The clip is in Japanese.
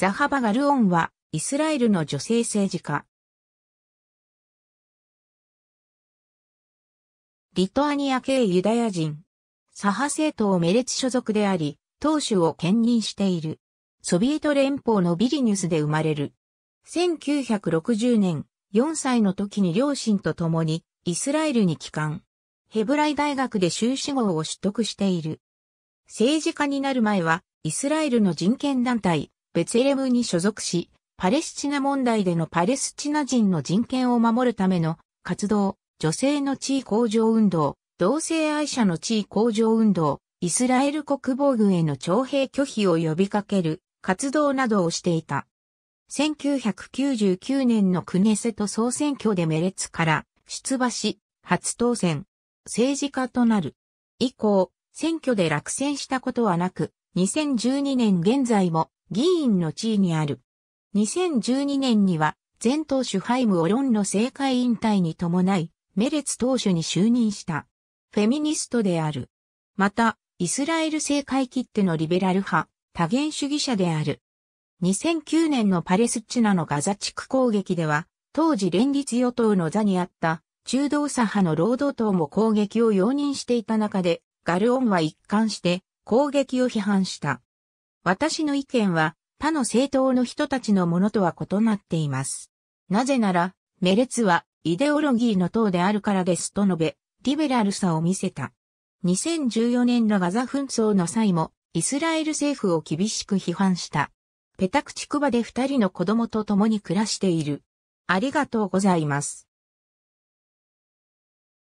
ザハバ・ガルオンは、イスラエルの女性政治家。リトアニア系ユダヤ人。左派政党メレツ所属であり、党首を兼任している。ソビエト連邦のビリニュスで生まれる。1960年、4歳の時に両親と共に、イスラエルに帰還。ヘブライ大学で修士号を取得している。政治家になる前は、イスラエルの人権団体、ベツエレムに所属し、パレスチナ問題でのパレスチナ人の人権を守るための活動、女性の地位向上運動、同性愛者の地位向上運動、イスラエル国防軍への徴兵拒否を呼びかける活動などをしていた。1999年のクネセト総選挙でメレツから出馬し、初当選、政治家となる。以降、選挙で落選したことはなく、2012年現在も議員の地位にある。2012年には、前党首ハイム・オロンの政界引退に伴い、メレツ党首に就任した。フェミニストである。また、イスラエル政界切手のリベラル派、多元主義者である。2009年のパレスチナのガザ地区攻撃では、当時連立与党の座にあった中道左派の労働党も攻撃を容認していた中で、ガルオンは一貫して攻撃を批判した。私の意見は他の政党の人たちのものとは異なっています。なぜなら、メレツはイデオロギーの党であるからですと述べ、リベラルさを見せた。2014年のガザ紛争の際も、イスラエル政府を厳しく批判した。ペタクチクバで二人の子供と共に暮らしている。ありがとうございます。